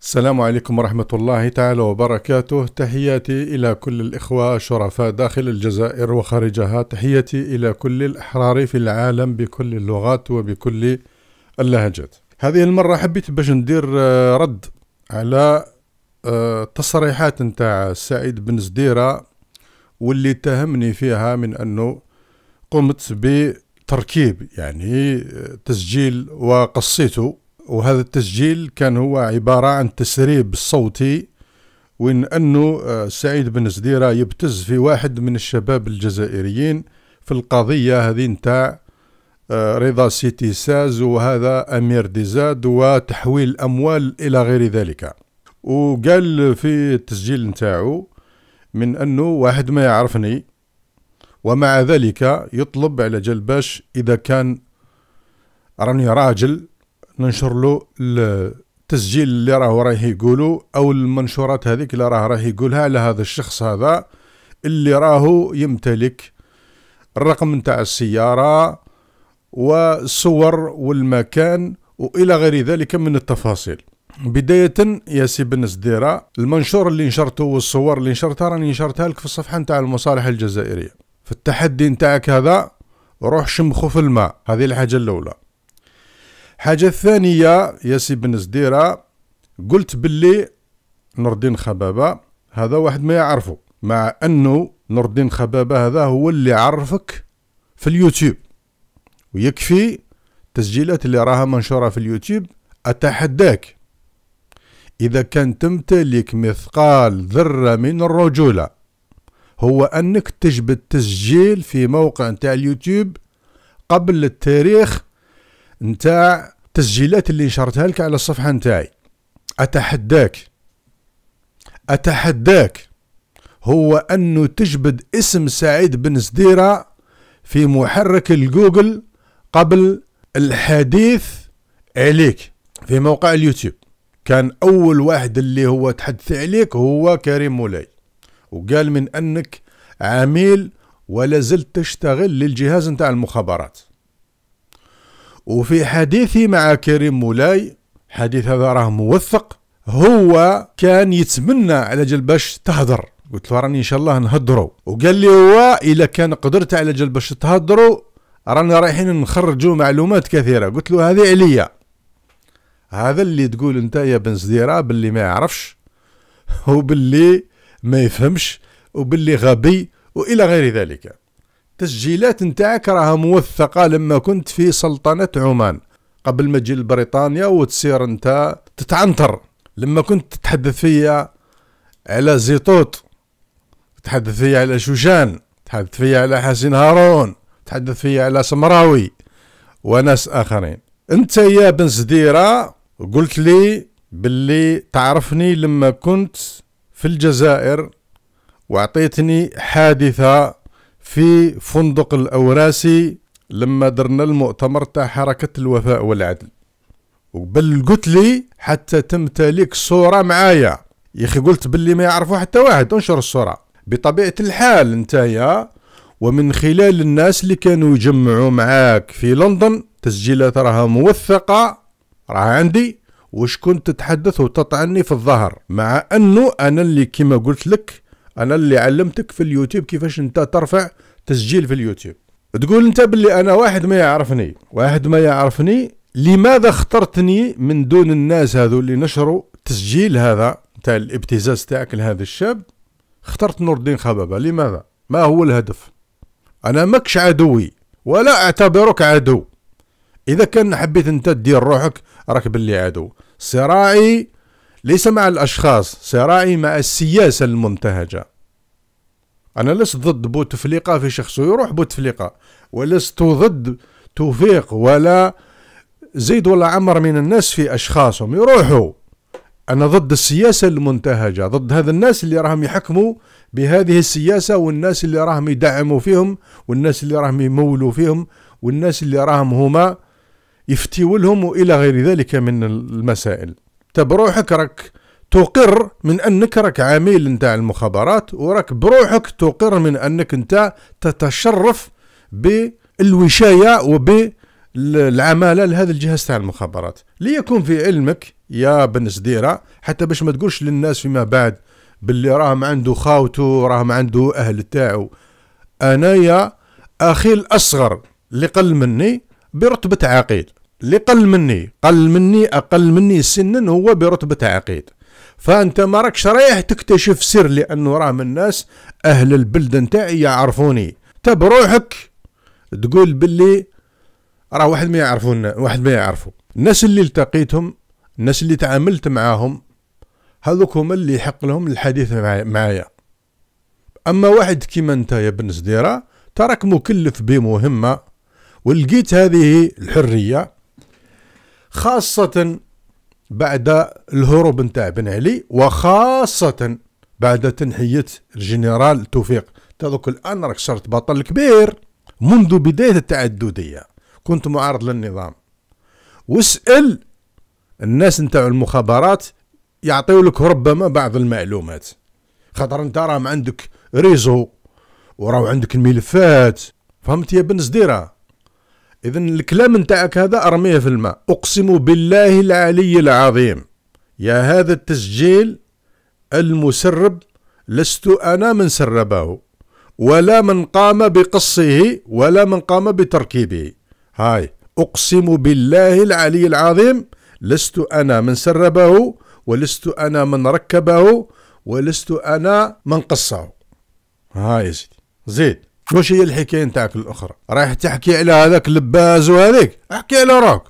السلام عليكم ورحمة الله تعالى وبركاته تحياتي إلى كل الإخوة شرفاء داخل الجزائر وخارجها تحياتي إلى كل الأحرار في العالم بكل اللغات وبكل اللهجات هذه المرة حبيت باش ندير آه، رد على آه، تصريحات نتاع سعيد بن زديرة واللي تهمني فيها من أنه قمت بتركيب يعني آه، تسجيل وقصيته وهذا التسجيل كان هو عبارة عن تسريب صوتي وإن أنه آه، سعيد بن زديرة يبتز في واحد من الشباب الجزائريين في القضية هذه نتاع آه، رضا سيتي ساز وهذا أمير ديزاد وتحويل أموال إلى غير ذلك وقال في التسجيل نتاعو من أنه واحد ما يعرفني ومع ذلك يطلب على جلباش باش إذا كان راني راجل ننشر له التسجيل اللي راه راه يقولو او المنشورات هذيك اللي راه راه يقولها على هذا الشخص هذا اللي راهو يمتلك الرقم نتاع السيارة والصور والمكان والى غير ذلك من التفاصيل بداية يا سي بن سديرة المنشور اللي نشرته والصور اللي نشرتها راني نشرتها لك في الصفحة نتاع المصالح الجزائرية في التحدي نتاعك هذا روح شمخو في الماء هذه الحاجة الأولى حاجة ثانية يا سي بن زديرة قلت باللي نور الدين خبابة هذا واحد ما يعرفه مع أنه نور الدين خبابة هذا هو اللي عرفك في اليوتيوب ويكفي التسجيلات اللي راها منشورة في اليوتيوب أتحداك إذا كان تمتلك مثقال ذرة من الرجولة هو أنك تجبد التسجيل في موقع نتاع اليوتيوب قبل التاريخ نتاع تسجيلات اللي نشرتها لك على الصفحه نتاعي اتحداك اتحداك هو انه تجبد اسم سعيد بن سديره في محرك الجوجل قبل الحديث عليك في موقع اليوتيوب كان اول واحد اللي هو تحدث عليك هو كريم مولاي وقال من انك عميل ولا زلت تشتغل للجهاز نتاع المخابرات وفي حديثي مع كريم مولاي حديث هذا راه موثق هو كان يتمنى على جل باش تهضر قلت له راني ان شاء الله نهضروا وقال لي هو الا كان قدرت على جل باش تهضروا رانا رايحين نخرجوا معلومات كثيره قلت له هذه عليا هذا اللي تقول انت يا بن زديره باللي ما يعرفش وباللي ما يفهمش وباللي غبي والى غير ذلك التسجيلات نتاعك راها موثقة لما كنت في سلطنة عمان قبل ما تجي لبريطانيا وتصير انت تتعنتر لما كنت تتحدث فيا على زيطوط تحدث فيا على شوشان تحدث فيا على حسين هارون تحدث فيا على سمراوي وناس اخرين انت يا بن سديرة قلت لي باللي تعرفني لما كنت في الجزائر واعطيتني حادثة في فندق الأوراسي لما درنا المؤتمر تاع حركة الوفاء والعدل وبل قلت لي حتى تمتلك صورة معايا يا اخي قلت باللي ما يعرفوا حتى واحد انشر الصورة بطبيعة الحال يا ومن خلال الناس اللي كانوا يجمعوا معاك في لندن تسجيلات راها موثقة راها عندي وش كنت تتحدث وتطعني في الظهر مع انه انا اللي كما قلت لك انا اللي علمتك في اليوتيوب كيفاش انت ترفع تسجيل في اليوتيوب تقول انت باللي انا واحد ما يعرفني واحد ما يعرفني لماذا اخترتني من دون الناس هذو اللي نشروا تسجيل هذا تاع الابتزاز تاعك لهذا الشاب اخترت نور الدين خبابة لماذا ما هو الهدف انا ماكش عدوي ولا اعتبرك عدو اذا كان حبيت انت تدير روحك راك باللي عدو صراعي ليس مع الاشخاص صراعي مع السياسة المنتهجة انا لست ضد بوتفليقه في شخصه يروح بوتفليقه ولست ضد توفيق ولا زيد ولا عمر من الناس في اشخاصهم يروحوا انا ضد السياسه المنتهجه ضد هذا الناس اللي راهم يحكموا بهذه السياسه والناس اللي راهم يدعموا فيهم والناس اللي راهم يمولوا فيهم والناس اللي راهم هما يفتيولهم والى غير ذلك من المسائل تبروحك طيب، راك تقر من انك راك عميل نتاع المخابرات وراك بروحك تقر من انك انت تتشرف بالوشايه وب العماله لهذا الجهاز تاع المخابرات ليكون في علمك يا بن سديره حتى باش ما تقولش للناس فيما بعد باللي راهم عنده خاوته راهم عنده اهل تاعو انايا اخي الاصغر اللي قل مني برتبه عقيد اللي قل مني قل مني اقل مني سنا هو برتبه عقيد فانت ما راكش رايح تكتشف سر لانه راه من الناس اهل البلد نتاعي يعرفوني انت طيب بروحك تقول باللي راه واحد ما يعرفون واحد ما يعرفو الناس اللي التقيتهم الناس اللي تعاملت معاهم هذوك هما اللي يحق لهم الحديث معايا اما واحد كيما انت يا بن زديره تراك مكلف بمهمه ولقيت هذه الحريه خاصه بعد الهروب نتاع بن علي وخاصة بعد تنحية الجنرال توفيق تذكر الآن راك صرت بطل كبير منذ بداية التعددية كنت معارض للنظام واسأل الناس نتاع المخابرات يعطيو لك ربما بعض المعلومات خاطر انت راهم عندك ريزو وراه عندك الملفات فهمت يا بن زديره اذا الكلام نتاعك هذا ارميه في الماء اقسم بالله العلي العظيم يا هذا التسجيل المسرب لست انا من سربه ولا من قام بقصه ولا من قام بتركيبه هاي اقسم بالله العلي العظيم لست انا من سربه ولست انا من ركبه ولست انا من قصه هاي يا سيدي زيد واش هي الحكايه نتاعك الاخرى رايح تحكي على هذاك اللباز وهذيك احكي على راك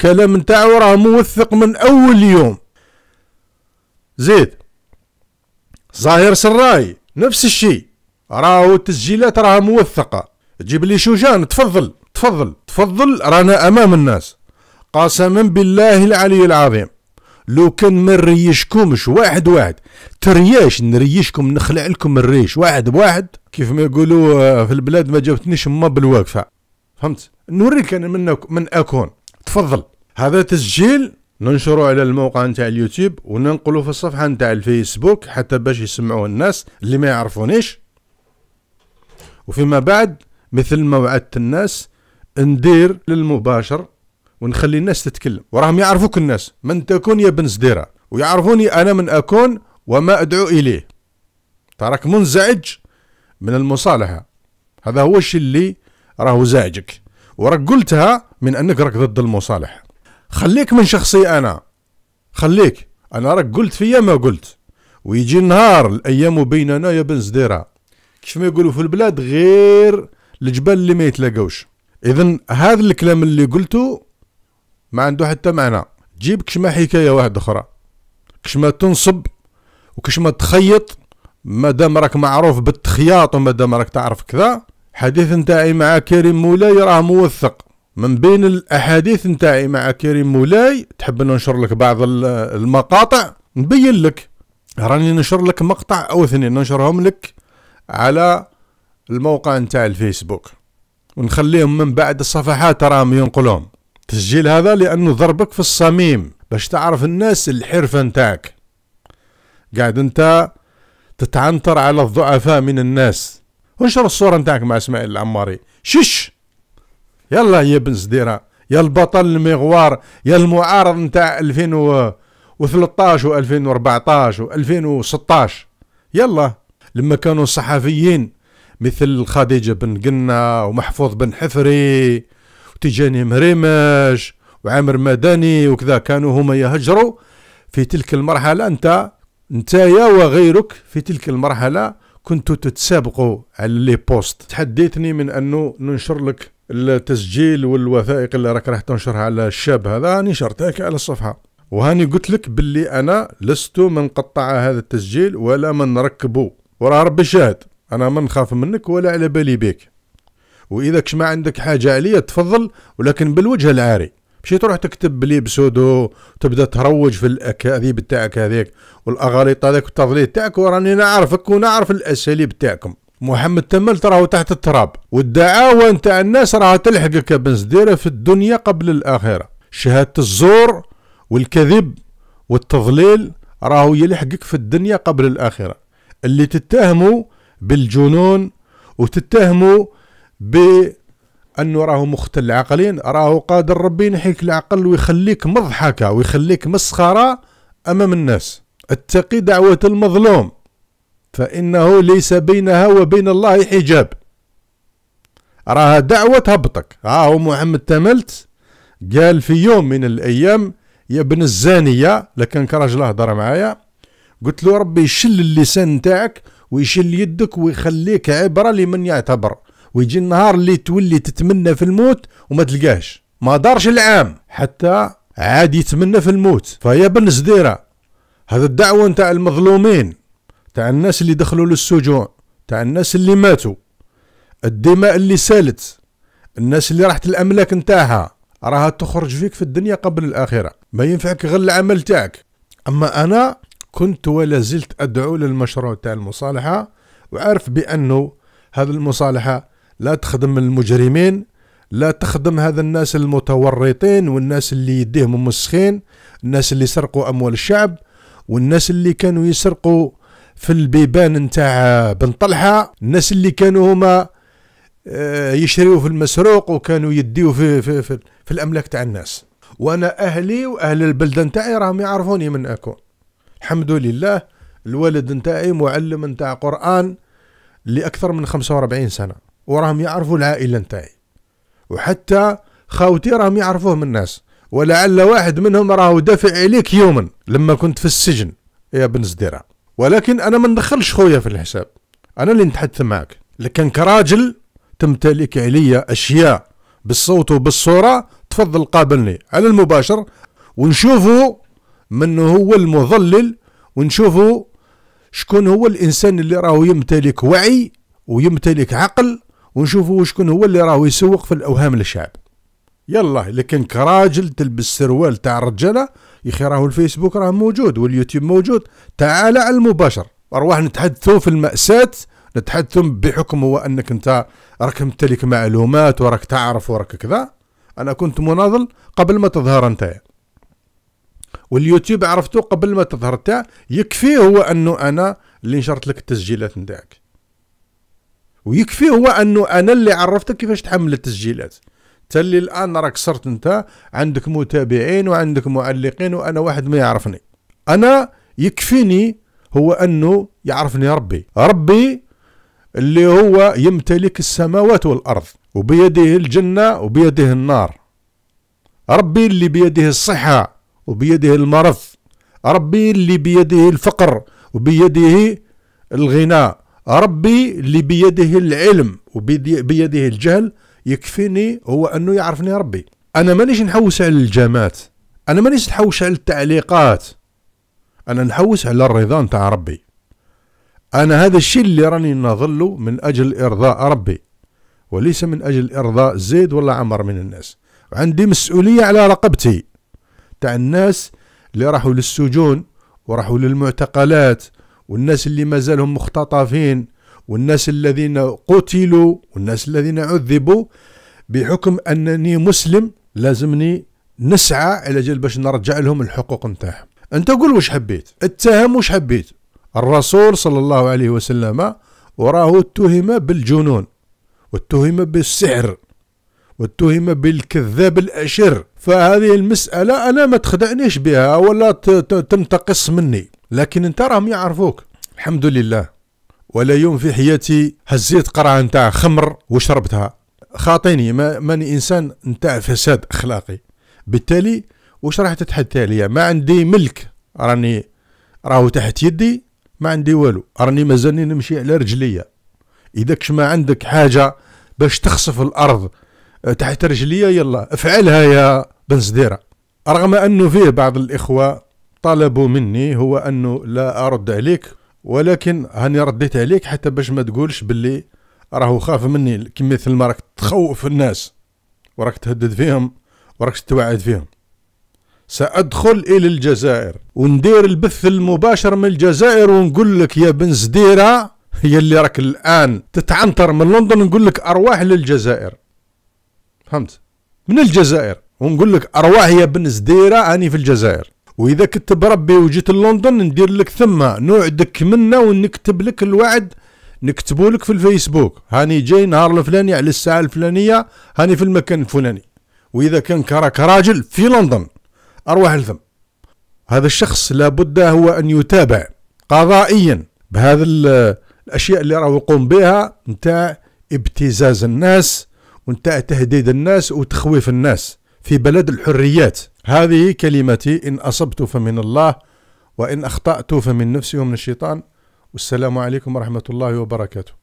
كلام نتاعو راه موثق من اول يوم زيد ظاهر سراي نفس الشيء راهو التسجيلات راها موثقه جيب لي شوجان تفضل تفضل تفضل رانا امام الناس قسما بالله العلي العظيم لو كان ما نريشكمش واحد واحد ترياش نريشكم نخلع لكم الريش واحد بواحد كيف ما يقولوا آه، في البلاد ما جابتنيش ما بالواقفه فهمت نوريك انا من من اكون تفضل هذا تسجيل ننشره على الموقع نتاع اليوتيوب وننقله في الصفحه نتاع الفيسبوك حتى باش يسمعوه الناس اللي ما يعرفونيش وفيما بعد مثل ما وعدت الناس ندير للمباشر ونخلي الناس تتكلم وراهم يعرفوك الناس من تكون يا بن زديرة ويعرفوني أنا من أكون وما أدعو إليه تراك منزعج من المصالحة هذا هو الشيء اللي راهو زعجك وراك قلتها من أنك راك ضد المصالحة خليك من شخصي أنا خليك أنا راك قلت فيا ما قلت ويجي النهار الأيام بيننا يا بن زديرة كيف ما يقولوا في البلاد غير الجبال اللي ما يتلاقوش إذا هذا الكلام اللي قلته ما عنده حتى معنى جيب كشما حكايه واحده اخرى كشما تنصب وكشما تخيط مادام راك معروف بالتخياط دام راك تعرف كذا حديث نتاعي مع كريم مولاي راه موثق من بين الاحاديث نتاعي مع كريم مولاي تحب ننشر لك بعض المقاطع نبين لك راني ننشر لك مقطع او اثنين ننشرهم لك على الموقع نتاع الفيسبوك ونخليهم من بعد الصفحات راهم ينقلهم تسجيل هذا لأنه ضربك في الصميم باش تعرف الناس الحرفة نتاعك قاعد انت تتعنتر على الضعفاء من الناس انشر الصورة نتاعك مع اسماعيل العماري شش يلا يا بن زديرة يا البطل المغوار يا المعارض نتاع 2013 و 2014 و 2016 يلا لما كانوا صحفيين مثل خديجة بن قنا ومحفوظ بن حفري تيجاني مريماش وعامر مدني وكذا كانوا هما يهجروا في تلك المرحلة أنت أنت وغيرك في تلك المرحلة كنتوا تتسابقوا على لي بوست تحديتني من أنه ننشر لك التسجيل والوثائق اللي راك راح تنشرها على الشاب هذا راني شرتك على الصفحة وهاني قلت لك باللي أنا لست من قطع هذا التسجيل ولا من ركبه وراه ربي شاهد أنا ما نخاف منك ولا على بالي بك واذا كش ما عندك حاجه عليا تفضل ولكن بالوجه العاري ماشي تروح تكتب بلي بسودو تبدا تروج في الاكاذيب تاعك هذيك والاغاليط هذاك والتضليل تاعك وراني نعرفك ونعرف الاساليب تاعكم محمد تمل تراه تحت التراب والدعاوى نتاع الناس راها تلحقك يا بن زديره في الدنيا قبل الاخره شهاده الزور والكذب والتضليل راهو يلحقك في الدنيا قبل الاخره اللي تتهموا بالجنون وتتهموا بانه راهو مختل عقلين راهو قادر ربي ينحيك العقل ويخليك مضحكه ويخليك مسخره امام الناس اتقي دعوه المظلوم فانه ليس بينها وبين الله حجاب راها دعوة هبطك ها هو محمد تملت قال في يوم من الأيام يا ابن الزانية لكن كراجل هضر معايا قلت له ربي يشل اللسان نتاعك ويشل يدك ويخليك عبرة لمن يعتبر ويجي النهار اللي تولي تتمنى في الموت وما تلقاهش ما دارش العام حتى عاد يتمنى في الموت فهي بن زديره هذا الدعوه نتاع المظلومين تاع الناس اللي دخلوا للسجون تاع الناس اللي ماتوا الدماء اللي سالت الناس اللي راحت الاملاك نتاعها راها تخرج فيك في الدنيا قبل الاخره ما ينفعك غير العمل تاعك اما انا كنت ولا زلت ادعو للمشروع تاع المصالحه وعارف بانه هذه المصالحه لا تخدم المجرمين لا تخدم هذا الناس المتورطين والناس اللي يديهم مسخين الناس اللي سرقوا اموال الشعب والناس اللي كانوا يسرقوا في البيبان نتاع بن طلحه الناس اللي كانوا هما آه، يشريوا في المسروق وكانوا يديوا في في في, في الاملاك تاع الناس وانا اهلي واهل البلده نتاعي راهم يعرفوني من اكون الحمد لله الوالد نتاعي معلم نتاع قران لاكثر من 45 سنه وراهم يعرفوا العائلة نتاعي وحتى خاوتي راهم يعرفوه من الناس ولعل واحد منهم راه دافع عليك يوما لما كنت في السجن يا بن زديرة ولكن أنا ما ندخلش خويا في الحساب أنا اللي نتحدث معك لكن كراجل تمتلك عليا أشياء بالصوت وبالصورة تفضل قابلني على المباشر ونشوفه من هو المضلل ونشوفه شكون هو الإنسان اللي راهو يمتلك وعي ويمتلك عقل ونشوفوا شكون هو اللي راهو يسوق في الاوهام للشعب يلا لكن كراجل تلبس سروال تاع الرجاله يخي راهو الفيسبوك راه موجود واليوتيوب موجود تعال على المباشر ارواح نتحدثوا في المأساة نتحدثوا بحكم هو انك انت راك تمتلك معلومات وراك تعرف وراك كذا انا كنت مناضل قبل ما تظهر انت واليوتيوب عرفته قبل ما تظهر تاع يكفي هو انه انا اللي نشرت لك التسجيلات نتاعك ويكفي هو انه انا اللي عرفتك كيفاش تحمل التسجيلات تالي اللي الان راك صرت انت عندك متابعين وعندك معلقين وانا واحد ما يعرفني انا يكفيني هو انه يعرفني ربي ربي اللي هو يمتلك السماوات والارض وبيده الجنه وبيده النار ربي اللي بيده الصحه وبيده المرض ربي اللي بيده الفقر وبيده الغنى ربي اللي بيده العلم وبيده الجهل يكفيني هو انه يعرفني ربي انا مانيش نحوس على الجامات انا مانيش نحوس على التعليقات انا نحوس على الرضا نتاع ربي انا هذا الشيء اللي راني نظله من اجل ارضاء ربي وليس من اجل ارضاء زيد ولا عمر من الناس عندي مسؤوليه على رقبتي تاع الناس اللي راحوا للسجون وراحوا للمعتقلات والناس اللي مازالهم مختطفين والناس الذين قتلوا والناس الذين عذبوا بحكم أنني مسلم لازمني نسعى على جل باش نرجع لهم الحقوق نتاعهم أنت قول واش حبيت اتهم واش حبيت الرسول صلى الله عليه وسلم وراه اتهم بالجنون واتهم بالسحر واتهم بالكذاب الأشر فهذه المسألة أنا ما تخدعنيش بها ولا تنتقص مني لكن انت راهم يعرفوك الحمد لله ولا يوم في حياتي هزيت قرعه نتاع خمر وشربتها خاطيني ما ماني انسان نتاع فساد اخلاقي بالتالي واش راح تتحدى عليا ما عندي ملك راني راهو تحت يدي ما عندي والو راني مازالني نمشي على رجليا كش ما عندك حاجه باش تخسف الارض آه، تحت رجليا يلا افعلها يا بن رغم انه فيه بعض الاخوه طلبوا مني هو أنه لا أرد عليك ولكن هاني رديت عليك حتى باش ما تقولش باللي راهو خاف مني كي مثل ما راك تخوف الناس وراك تهدد فيهم وراك توعد فيهم سأدخل إلى الجزائر وندير البث المباشر من الجزائر ونقول لك يا بن زديرة يلي راك الآن تتعنتر من لندن نقول لك أرواح للجزائر فهمت من الجزائر ونقول لك أرواح يا بن زديرة أني في الجزائر واذا كنت بربي وجيت لندن ندير لك ثم نوعدك منا ونكتب لك الوعد نكتبه لك في الفيسبوك هاني جاي نهار الفلاني على الساعه الفلانيه هاني في المكان الفلاني واذا كان كراك راجل في لندن اروح لثم هذا الشخص لابد هو ان يتابع قضائيا بهذا الاشياء اللي راه يقوم بها نتاع ابتزاز الناس ونتاع تهديد الناس وتخويف الناس في بلد الحريات هذه كلمتي إن أصبت فمن الله وإن أخطأت فمن نفسي ومن الشيطان والسلام عليكم ورحمة الله وبركاته